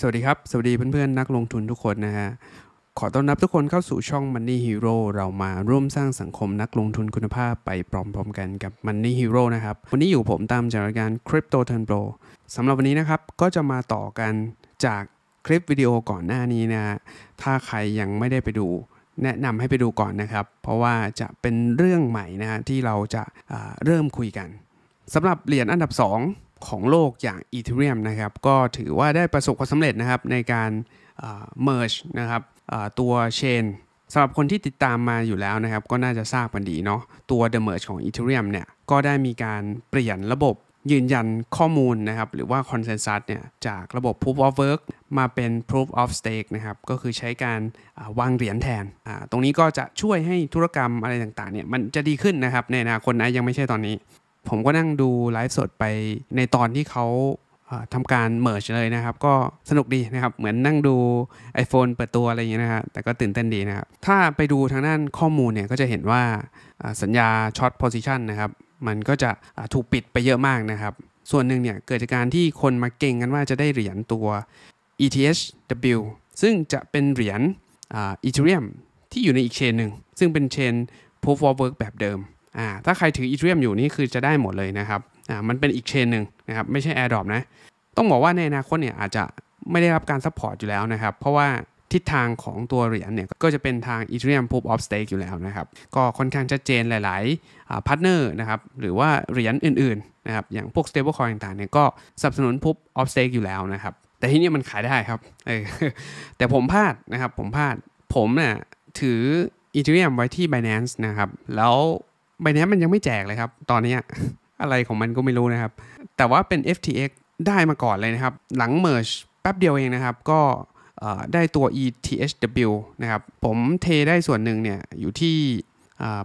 สวัสดีครับ สวัสดีเพื่อนๆ นักลงทุนทุกคนนะฮะขอต้อนรับทุกคนเข้าสู่ช่อง Money Hero เรามาร่วมสร้างสังคมนักลงทุนคุณภาพไปพร้อมๆกันกับ Money Hero นะครับวันนี้อยู่ผมตามจากรายการ Crypto Turn Pro สำหรับวันนี้นะครับก็จะมาต่อกันจากคลิปวิดีโอก่อนหน้านี้นะถ้าใครยังไม่ได้ไปดู แนะนำให้ไปดูก่อนนะครับเพราะว่าจะเป็นเรื่องใหม่นะที่เราจะาเริ่มคุยกันสำหรับเหรียญอันดับ 2ของโลกอย่าง Ethereum นะครับก็ถือว่าได้ประสบความสำเร็จนะครับในการเมิร์ชนะครับตัวเชนสำหรับคนที่ติดตามมาอยู่แล้วนะครับก็น่าจะทราบกันดีเนาะตัว The Merge ของ Ethereum เนี่ยก็ได้มีการเปลี่ยนระบบยืนยันข้อมูลนะครับ หรือว่า Consensus เนี่ยจากระบบ Proof of Work มาเป็น Proof of Stake นะครับก็คือใช้การวางเหรียญแทน ตรงนี้ก็จะช่วยให้ธุรกรรมอะไรต่างๆเนี่ยมันจะดีขึ้นนะครับ ในอนาคตนะยังไม่ใช่ตอนนี้ผมก็นั่งดูไลฟ์สดไปในตอนที่เขาทำการเมิร์ชเลยนะครับ ก็สนุกดีนะครับ เหมือนนั่งดู iPhone เปิดตัวอะไรอย่างเงี้ยนะครับแต่ก็ตื่นเต้นดีนะครับ ถ้าไปดูทางด้านข้อมูลเนี่ย ก็จะเห็นว่าสัญญาช็อตโพซิชันนะครับ มันก็จะถูกปิดไปเยอะมากนะครับ ส่วนหนึ่งเนี่ย เกิดจากการที่คนมาเก่งกันว่าจะได้เหรียญตัว ETHW ซึ่งจะเป็นเหรียญอีเทเรียมที่อยู่ในอีกเชนหนึ่งซึ่งเป็นเชน Proof of Work แบบเดิม่าถ้าใครถืออีเทียมอยู่นี่คือจะได้หมดเลยนะครับอ่ามันเป็นอีกเชนหนึ่งนะครับไม่ใช่ AirDrop นะ ต้องบอกว่าในอนาคตเนี่ยอาจจะไม่ได้รับการซัพพอร์ตอยู่แล้วนะครับ เพราะว่าทิศทางของตัวเหรียญเนี่ยก็จะเป็นทาง Ethereum Proof of Stake อยู่แล้วนะครับ ก็ค่อนข้างชัดเจนหลายๆพาร์ทเนอร์นะครับหรือว่าเหรียญอื่นๆนะครับอย่างพวก Stablecoin ต่างๆเนี่ยก็สนับสนุน Proof of Stake อยู่แล้วนะครับแต่ที่นี่มันขายได้ครับแต่ผมพลาดนะครับผมพลาดผมเนี่ยถือ Ethereum ไว้ที่ Binance นะครับแล้วใบนี้มันยังไม่แจกเลยครับ ตอนนี้อะไรของมันก็ไม่รู้นะครับ แต่ว่าเป็น FTX ได้มาก่อนเลยนะครับ หลัง merge แป๊บเดียวเองนะครับ ก็ได้ตัว ETHW นะครับ ผม เทได้ส่วนหนึ่งเนี่ยอยู่ที่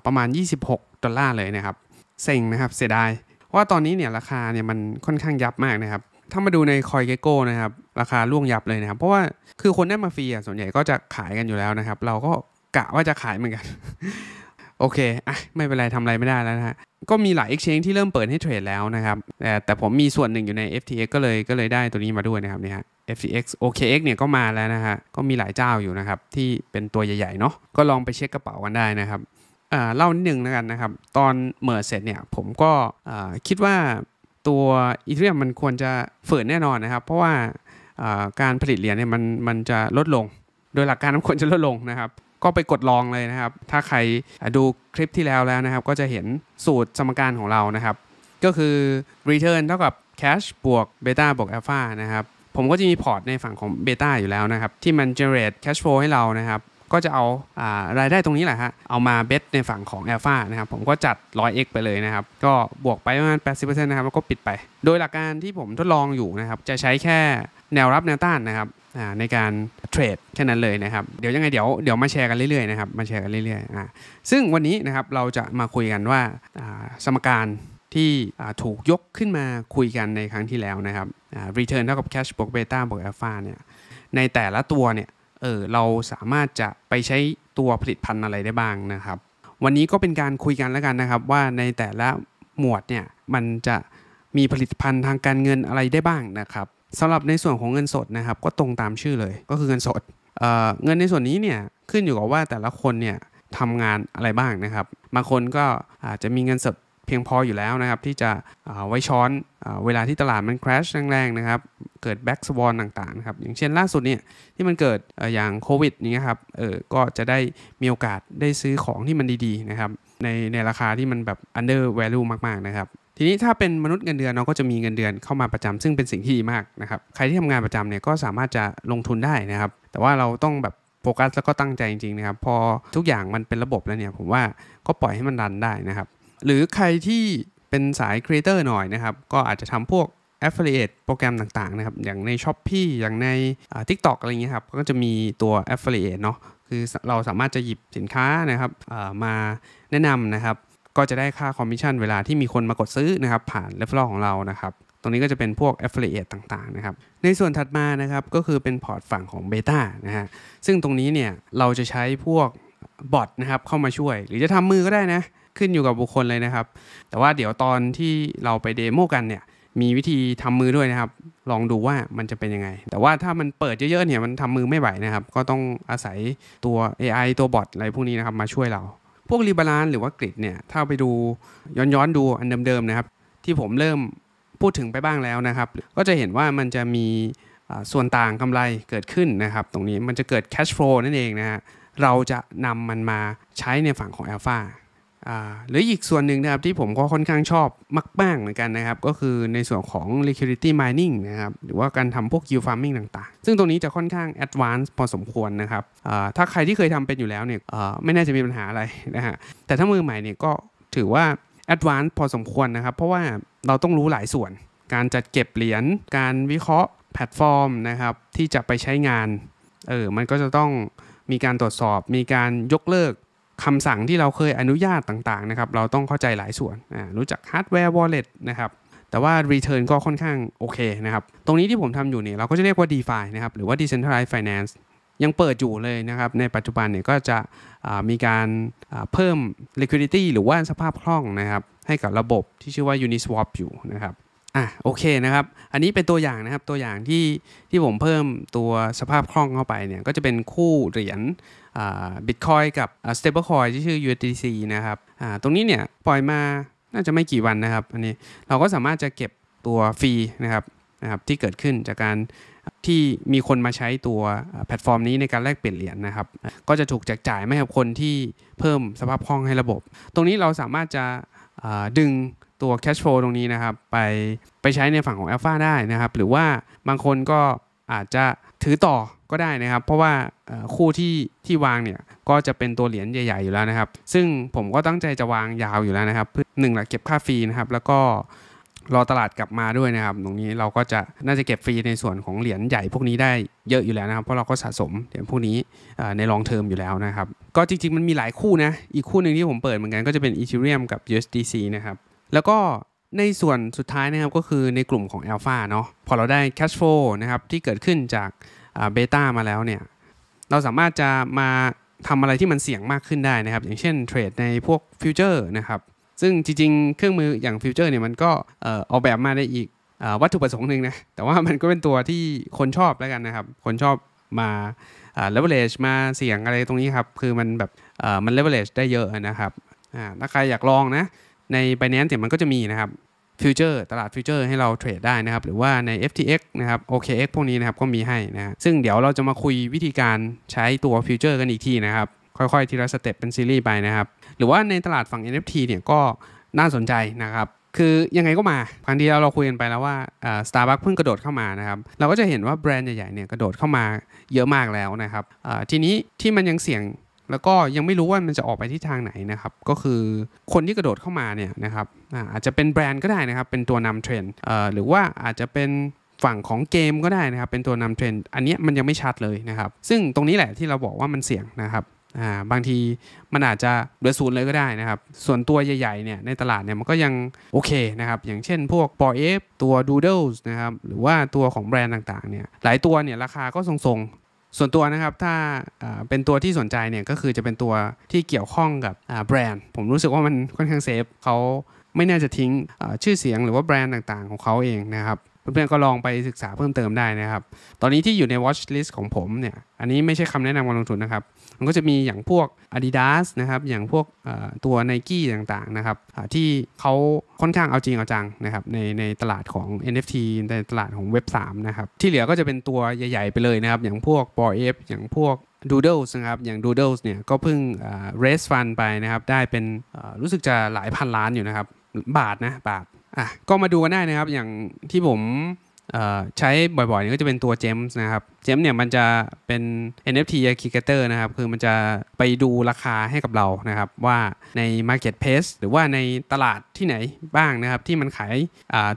ประมาณ 26 ดอลลาร์เลยนะครับเซ็งนะครับเสียดายว่าตอนนี้เนี่ยราคาเนี่ยมันค่อนข้างยับมากนะครับ ถ้ามาดูในคอยเกโก้นะครับ ราคาล่วงยับเลยนะครับ เพราะว่าคือคนได้มาฟรีอ่ะส่วนใหญ่ ก็จะขายกันอยู่แล้วนะครับ เราก็กะว่าจะขายเหมือนกันโอเค อ่ะ ไม่เป็นไร ทำอะไรไม่ได้แล้วนะฮะ ก็มีหลาย Exchange ที่เริ่มเปิดให้เทรดแล้วนะครับ แต่แต่ผมมีส่วนหนึ่งอยู่ใน FTX ก็เลยก็เลยได้ตัวนี้มาด้วยนะครับเนี่ย FTX OKX เนี่ยก็มาแล้วนะฮะ ก็มีหลายเจ้าอยู่นะครับ ที่เป็นตัวใหญ่ๆเนาะ ก็ลองไปเช็คกระเป๋ากันได้นะครับเล่านิดนึงแล้วกันนะครับ ตอนเมิร์เสร็จเนี่ยผมก็คิดว่าตัวอีเทเียมมันควรจะฝืนแน่นอนนะครับ เพราะว่าการผลิตเหรียญเนี่ยมันมันจะลดลง โดยหลักการมันควรจะลดลงนะครับก็ไปกดลองเลยนะครับ ถ้าใครดูคลิปที่แล้วแล้วนะครับ ก็จะเห็นสูตรสมการของเรานะครับ ก็คือ return เท่ากับ cash บวก beta บวก alpha นะครับ ผมก็จะมีพอร์ตในฝั่งของ beta อยู่แล้วนะครับ ที่มัน generate cash flow ให้เรานะครับ ก็จะเอาอารายได้ตรงนี้แหละฮะ เอามาเบสในฝั่งของ alpha นะครับ ผมก็จัด 100x ไปเลยนะครับ ก็บวกไปประมาณ 80%นะครับ แล้วก็ปิดไป โดยหลักการที่ผมทดลองอยู่นะครับ จะใช้แค่แนวรับแนวต้านนะครับในการเทรดแค่นั้นเลยนะครับเดี๋ยวยังไงเดี๋ยวเดี๋ยวมาแชร์กันเรื่อยๆนะครับมาแชร์กันเรื่อยๆอ่าซึ่งวันนี้นะครับเราจะมาคุยกันว่าสมการที่ถูกยกขึ้นมาคุยกันในครั้งที่แล้วนะครับ return เท่ากับ cash บวก beta บวก alpha เนี่ยในแต่ละตัวเนี่ยเออเราสามารถจะไปใช้ตัวผลิตภัณฑ์อะไรได้บ้างนะครับ วันนี้ก็เป็นการคุยกันแล้วกันนะครับ ว่าในแต่ละหมวดเนี่ยมันจะมีผลิตภัณฑ์ทางการเงินอะไรได้บ้างนะครับสำหรับในส่วนของเงินสดนะครับก็ตรงตามชื่อเลยก็คือเงินสดเเงินในส่วนนี้เนี่ยขึ้นอยู่กับว่าแต่ละคนเนี่ยทำงานอะไรบ้างนะครับบางคนก็อาจจะมีเงินสดเพียงพออยู่แล้วนะครับ ที่จะไว้ช้อนเวลาที่ตลาดมันคราชแรงๆนะครับ เกิดแบ็กสวอนต่างๆนะครับอย่างเช่นล่าสุดเนี่ยที่มันเกิดอย่างโควิดนี้ครับเออก็จะได้มีโอกาสได้ซื้อของที่มันดีๆนะครับ ในในราคาที่มันแบบ under value มากๆนะครับทีนี้ถ้าเป็นมนุษย์เงินเดือนเราก็จะมีเงินเดือนเข้ามาประจำ ซึ่งเป็นสิ่งที่ดีมากนะครับใครที่ทำงานประจำเนี่ยก็สามารถจะลงทุนได้นะครับ แต่ว่าเราต้องแบบโฟกัสแล้วก็ตั้งใจจริงๆนะครับ พอทุกอย่างมันเป็นระบบแล้วเนี่ยผมว่าก็ปล่อยให้มันรันได้นะครับ หรือใครที่เป็นสายครีเอเตอร์หน่อยนะครับก็อาจจะทำพวก Affiliate โปรแกรมต่าง ๆนะครับอย่างใน s h อ p e e อย่างใน TikTok อะไรเงี้ยครับก็จะมีตัว Affiliate เนาะคือเราสามารถจะหยิบสินค้านะครับมาแนะนำนะครับก็จะได้ค่าคอมมิชชั่นเวลาที่มีคนมากดซื้อนะครับผ่านเลฟเอของเรานะครับตรงนี้ก็จะเป็นพวก affiliate ต่างๆนะครับในส่วนถัดมานะครับก็คือเป็นพอร์ตฝั่งของเบต้านะฮะซึ่งตรงนี้เนี่ยเราจะใช้พวกบอทนะครับเข้ามาช่วย หรือจะทำมือก็ได้นะขึ้นอยู่กับบุคคลเลยนะครับ แต่ว่าเดี๋ยวตอนที่เราไปเดโมกันเนี่ยมีวิธีทำมือด้วยนะครับ ลองดูว่ามันจะเป็นยังไง แต่ว่าถ้ามันเปิดเยอะๆเนี่ยมันทำมือไม่ไหวนะครับก็ต้องอาศัยตัว AI ตัวบอทอะไรพวกนี้นะครับมาช่วยเราวกรีบาลานหรือว่ากริดเนี่ย ถ้าไปดูย้อนย้อนดูอันเดิมๆนะครับ ที่ผมเริ่มพูดถึงไปบ้างแล้วนะครับ ก็จะเห็นว่ามันจะมีส่วนต่างกำไรเกิดขึ้นนะครับ ตรงนี้มันจะเกิดแคชฟลูนั่นเองนะฮะเราจะนำมันมาใช้ในฝั่งของ Alpha หรืออีกส่วนหนึ่งนะครับที่ผมก็ค่อนข้างชอบมากๆเหมือนกันนะครับก็คือในส่วนของ liquidity mining นะครับหรือว่าการทำพวก yield farming ต่างๆ ซึ่งตรงนี้จะค่อนข้าง advanced พอสมควรนะครับถ้าใครที่เคยทำเป็นอยู่แล้วเนี่ยไม่น่าจะมีปัญหาอะไรนะฮะแต่ถ้ามือใหม่เนี่ยก็ถือว่า advanced พอสมควรนะครับ เพราะว่าเราต้องรู้หลายส่วน การจัดเก็บเหรียญการวิเคราะห์แพลตฟอร์มนะครับที่จะไปใช้งานเออมันก็จะต้องมีการตรวจสอบมีการยกเลิกคำสั่งที่เราเคยอนุญาตต่างๆนะครับเราต้องเข้าใจหลายส่วนรู้จักฮาร์ดแวร์วอลเล็ตนะครับแต่ว่า Return ก็ค่อนข้างโอเคนะครับตรงนี้ที่ผมทำอยู่เนี่ยเราก็จะเรียกว่า DeFi นะครับหรือว่า Decentralized Finance ยังเปิดอยู่เลยนะครับในปัจจุบันเนี่ยก็จะมีการเพิ่ม liquidity หรือว่าสภาพคล่องนะครับให้กับระบบที่ชื่อว่า Uniswap อยู่นะครับอ่ะโอเคนะครับอันนี้เป็นตัวอย่างนะครับตัวอย่างที่ที่ผมเพิ่มตัวสภาพคล่องเข้าไปเนี่ยก็จะเป็นคู่เหรียญบิตคอยกับสเตเบิลคอยที่ชื่อ USDC นะครับตรงนี้เนี่ยปล่อยมาน่าจะไม่กี่วันนะครับอันนี้เราก็สามารถจะเก็บตัวฟรีนะครับนะครับที่เกิดขึ้นจากการที่มีคนมาใช้ตัวแพลตฟอร์มนี้ในการแลกเปลี่ยนเหรียญนนะครับ ก็จะถูกแจกจ่ายให้กับคนที่เพิ่มสภาพคล่องให้ระบบ ตรงนี้เราสามารถจะดึงตัวแคชโฟลตรงนี้นะครับไปไปใช้ในฝั่งของ Alpha ได้นะครับหรือว่าบางคนก็อาจจะถือต่อก็ได้นะครับ เพราะว่าคู่ที่ที่วางเนี่ย ก็จะเป็นตัวเหรียญใหญ่ ๆอยู่แล้วนะครับ ซึ่งผมก็ตั้งใจจะวางยาวอยู่แล้วนะครับ เพื่อหนึ่งละเก็บค่าฟรีนะครับ แล้วก็รอตลาดกลับมาด้วยนะครับ ตรงนี้เราก็จะน่าจะเก็บฟรีในส่วนของเหรียญใหญ่พวกนี้ได้เยอะอยู่แล้วนะครับ เพราะเราก็สะสมเหรียญพวกนี้ในลองเทอมอยู่แล้วนะครับ ก็จริงๆมันมีหลายคู่นะ อีกคู่หนึ่งที่ผมเปิดเหมือนกันก็จะเป็น Ethereum กับ USDC นะครับ แล้วก็ในส่วนสุดท้ายนะครับ ก็คือในกลุ่มของ Alpha เนาะ พอเราได้ Cash Flow นะครับที่เกิดขึ้นจากเบต้ามาแล้วเนี่ย เราสามารถจะมาทำอะไรที่มันเสี่ยงมากขึ้นได้นะครับ อย่างเช่นเทรดในพวกฟิวเจอร์นะครับ ซึ่งจริง ๆ เครื่องมืออย่างฟิวเจอร์เนี่ยมันก็ออกแบบมาได้อีกวัตถุประสงค์หนึ่งนะ แต่ว่ามันก็เป็นตัวที่คนชอบแล้วกันนะครับ คนชอบมาเลเวลเลชมาเสี่ยงอะไรตรงนี้ครับ คือมันแบบมันเลเวลเลชได้เยอะนะครับถ้าใครอยากลองนะในไปแนนเนี่ยมันก็จะมีนะครับฟิวเจอร์ตลาดฟิวเจอร์ให้เราเทรดได้นะครับ หรือว่าใน FTX นะครับ OKX พวกนี้นะครับก็มีให้นะซึ่งเดี๋ยวเราจะมาคุยวิธีการใช้ตัวฟิวเจอร์กันอีกทีนะครับ ค่อยๆทีละสเต็ปเป็นซีรีส์ไปนะครับ หรือว่าในตลาดฝั่ง NFT เนี่ยก็น่าสนใจนะครับ คือยังไงก็มาครั้งที่เราเราคุยกันไปแล้วว่าสตาร์บัคเพิ่งกระโดดเข้ามานะครับ เราก็จะเห็นว่าแบรนด์ใหญ่ๆเนี่ยกระโดดเข้ามาเยอะมากแล้วนะครับทีนี้ที่มันยังเสี่ยงแล้วก็ยังไม่รู้ว่ามันจะออกไปที่ทางไหนนะครับก็คือคนที่กระโดดเข้ามาเนี่ยนะครับอาจจะเป็นแบรนด์ก็ได้นะครับ เป็นตัวนำเทรนด์หรือว่าอาจจะเป็นฝั่งของเกมก็ได้นะครับ เป็นตัวนำเทรนด์อันนี้มันยังไม่ชัดเลยนะครับ ซึ่งตรงนี้แหละที่เราบอกว่ามันเสี่ยงนะครับบางทีมันอาจจะเดือศูนย์เลยก็ได้นะครับส่วนตัวใหญ่ๆเนี่ยในตลาดเนี่ยมันก็ยังโอเคนะครับอย่างเช่น พวกปอเอฟตัว Doodles นะครับหรือว่าตัวของแบรนด์ต่างๆเนี่ยหลายตัวเนี่ยราคาก็ทรงส่วนตัวนะครับ ถ้าเป็นตัวที่สนใจเนี่ย ก็คือจะเป็นตัวที่เกี่ยวข้องกับแบรนด์ ผมรู้สึกว่ามันค่อนข้างเซฟเขาไม่น่าจะทิ้งชื่อเสียงหรือว่าแบรนด์ต่างๆของเขาเองนะครับเพื่อนๆก็ลองไปศึกษาเพิ่มเติมได้นะครับ ตอนนี้ที่อยู่ใน watch list ของผมเนี่ย อันนี้ไม่ใช่คำแนะนำการลงทุนนะครับ มันก็จะมีอย่างพวก Adidas นะครับ อย่างพวกตัว n i กี้ต่างๆนะครับ ที่เขาค่อนข้างเอาจริงเอาจังนะครับ ในในตลาดของ NFT ในตลาดของเว็บ3นะครับ ที่เหลือก็จะเป็นตัวใหญ่ๆไปเลยนะครับ อย่างพวก b o y F อย่างพวก Doodles นะครับ อย่าง Doodles เนี่ยก็เพิ่ง raise fund ไปนะครับ ได้เป็นรู้สึกจะหลายพันล้านอยู่นะครับ บาทนะ บาทอ่ะก็มาดูกันได้นะครับอย่างที่ผมใช้บ่อยๆนี่ก็จะเป็นตัวเจมส์นะครับเจมส์เนี่ยมันจะเป็น NFT aggregator นะครับคือมันจะไปดูราคาให้กับเรานะครับว่าใน marketplace หรือว่าในตลาดที่ไหนบ้างนะครับที่มันขาย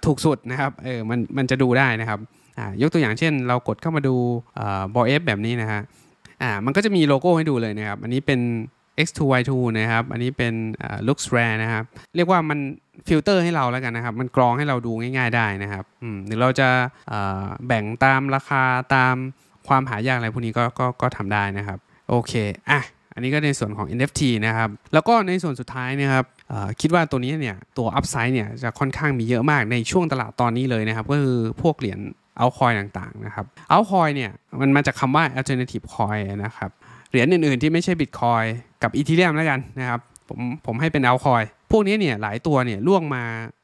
ถูกสุดนะครับเออมันมันจะดูได้นะครับยกตัวอย่างเช่นเรากดเข้ามาดูบอเอฟแบบนี้นะฮะอ่ามันก็จะมีโลโก้ให้ดูเลยนะครับอันนี้เป็น X2Y2 นะครับอันนี้เป็น l k s Rare นะครับเรียกว่ามัน ฟิลเตอร์ให้เราแล้วกันนะครับมันกรองให้เราดูง่าย ๆได้นะครับหรือเราจะแบ่งตามราคาตามความหายากอะไรพวกนี้ก็ก็ก็ทำได้นะครับโอเคอ่ะอันนี้ก็ในส่วนของ NFT นะครับแล้วก็ในส่วนสุดท้ายนะครับคิดว่าตัวนี้เนี่ยตัวอัพไซด์เนี่ยจะค่อนข้างมีเยอะมากในช่วงตลาดตอนนี้เลยนะครับก็คือพวกเหรียญเอาคอยต่างๆนะครับเอาคอยเนี่ยมันมาจากคำว่า alternative coin นะครับเหรียญอื่นๆที่ไม่ใช่บิตคอยกับอีทีเรียมแล้วกันนะครับ ผมผมให้เป็นเอาคอยพวกนี้เนี่ยหลายตัวเนี่ยล่วงมา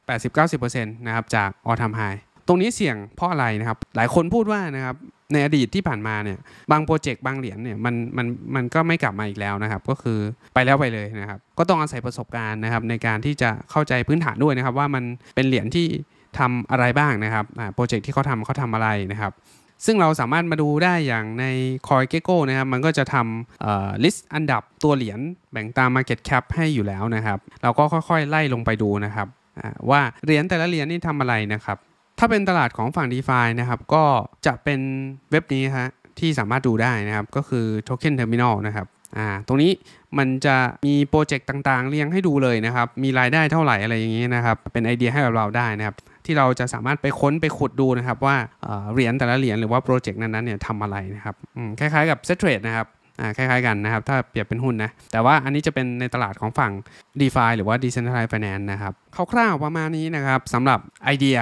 80-90%นะครับจากออทามไฮตรงนี้เสี่ยงเพราะอะไรนะครับ หลายคนพูดว่านะครับในอดีตที่ผ่านมาเนี่ยบางโปรเจกต์ บางเหรียญเนี่ยมันมันมันก็ไม่กลับมาอีกแล้วนะครับ ก็คือไปแล้วไปเลยนะครับ ก็ต้องอาศัยประสบการณ์นะครับ ในการที่จะเข้าใจพื้นฐานด้วยนะครับ ว่ามันเป็นเหรียญที่ทำอะไรบ้างนะครับโปรเจกต์ที่เขาทำเขาทำอะไรนะครับซึ่งเราสามารถมาดูได้อย่างใน c o i n g e c k o นะครับมันก็จะทำลิสต์อันดับตัวเหรียญแบ่งตาม Market Cap ให้อยู่แล้วนะครับ เราก็ค่อยๆไล่ลงไปดูนะครับ ว่าเหรียญแต่ละเหรียญนี่ทำอะไรนะครับ ถ้าเป็นตลาดของฝั่ง d e f านะครับก็จะเป็นเว็บนี้ฮะที่สามารถดูได้นะครับก็คือ Token Terminal นะครับอ่าตรงนี้มันจะมีโปรเจกต์ต่างๆ เรียงให้ดูเลยนะครับ มีรายได้เท่าไหร่อะไรอย่างนี้นะครับ เป็นไอเดียให้กับเราได้นะครับที่เราจะสามารถไปค้นไปขุดดูนะครับว่าเหรียญแต่ละเหรียญหรือว่าโปรเจกต์นั้นๆเนี่ยทำอะไรนะครับคล้ายๆกับเซทเทรดนะครับคล้ายๆ กันนะครับ ถ้าเปรียบเป็นหุ้นนะแต่ว่าอันนี้จะเป็นในตลาดของฝั่ง d e f าหรือว่า Decentralized Finance นะครับคร่าวๆประมาณนี้นะครับสำหรับไอเดีย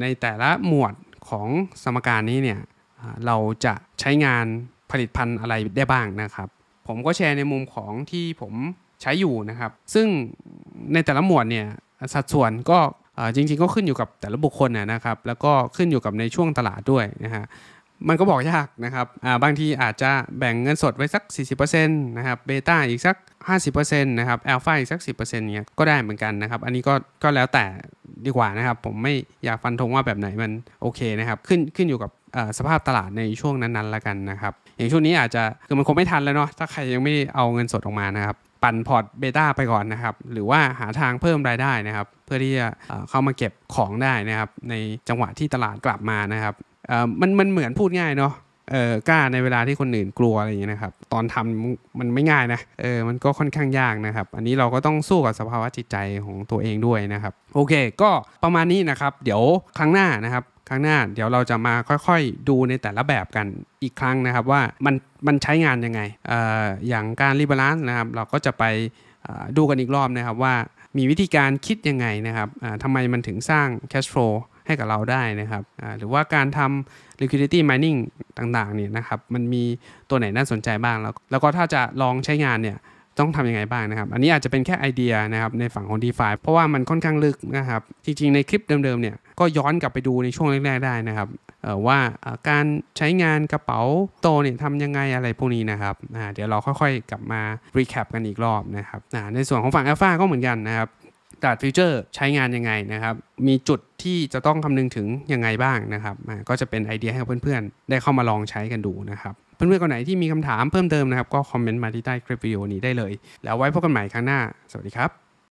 ในแต่ละหมวดของสมการนี้เนี่ยเราจะใช้งานผลิตภัณฑ์อะไรได้บ้างนะครับผมก็แชร์ในมุมของที่ผมใช้อยู่นะครับซึ่งในแต่ละหมวดเนี่ยสัดส่วนก็จริงๆก็ขึ้นอยู่กับแต่ละบุคคลนะครับ แล้วก็ขึ้นอยู่กับในช่วงตลาดด้วยนะฮะมันก็บอกยากนะครับบางทีอาจจะแบ่งเงินสดไว้สัก 40%นะครับเบต้าอีกสัก 50%นะครับอัลฟาอีกสัก 10%เนี้ยก็ได้เหมือนกันนะครับอันนี้ก็ก็แล้วแต่ดีกว่านะครับผมไม่อยากฟันธงว่าแบบไหนมันโอเคนะครับขึ้นขึ้นอยู่กับสภาพตลาดในช่วงนั้นๆแล้วกันนะครับอย่างช่วงนี้อาจจะคือมันคงไม่ทันแล้วเนาะถ้าใครยังไม่เอาเงินสดออกมานะครับปั่นพอร์ตเบต้าไปก่อนนะครับ หรือว่าหาทางเพิ่มรายได้นะครับ เพื่อที่จะเข้ามาเก็บของได้นะครับในจังหวะที่ตลาดกลับมานะครับมันมันเหมือนพูดง่ายเนาะเออกล้าในเวลาที่คนอื่นกลัวอะไรอย่างเงี้ยนะครับ ตอนทำมันไม่ง่ายนะเออมันก็ค่อนข้างยากนะครับ อันนี้เราก็ต้องสู้กับสภาวะจิตใจของตัวเองด้วยนะครับโอเค ก็ประมาณนี้นะครับ เดี๋ยวครั้งหน้านะครับครั้งหน้าเดี๋ยวเราจะมาค่อยๆดูในแต่ละแบบกันอีกครั้งนะครับว่ามันมันใช้งานยังไงออย่างการรีบาลานซ์นะครับเราก็จะไปดูกันอีกรอบนะครับว่ามีวิธีการคิดยังไงนะครับทำไมมันถึงสร้าง cash flow ให้กับเราได้นะครับ หรือว่าการทำ liquidity mining ต่างๆเนี่ยนะครับมันมีตัวไหนน่าสนใจบ้าง แล้วแล้วก็ถ้าจะลองใช้งานเนี่ยต้องทำยังไงบ้างนะครับ อันนี้อาจจะเป็นแค่ไอเดียนะครับในฝั่งของ d e f าเพราะว่ามันค่อนข้างลึกนะครับ จริงๆ ในคลิปเดิมๆเนี่ยก็ย้อนกลับไปดูในช่วงแรกๆได้นะครับว่าการใช้งานกระเป๋าโตเนี่ยทำยังไงอะไรพวกนี้นะครับ เดี๋ยวเราค่อยๆกลับมา recap กันอีกรอบนะครับ ในส่วนของฝั่ง Alpha ก็เหมือนกันนะครับ ตลาดฟิวเจอร์ใช้งานยังไงนะครับ มีจุดที่จะต้องคำนึงถึงยังไงบ้างนะครับ ก็จะเป็นไอเดียให้เพื่อนๆได้เข้ามาลองใช้กันดูนะครับเพื่อนๆคนไหนที่มีคำถามเพิ่มเติมนะครับก็คอมเมนต์มาที่ใต้คลิปวิดีโอนี้ได้เลย แล้วไว้พบกันใหม่ครั้งหน้า สวัสดีครับ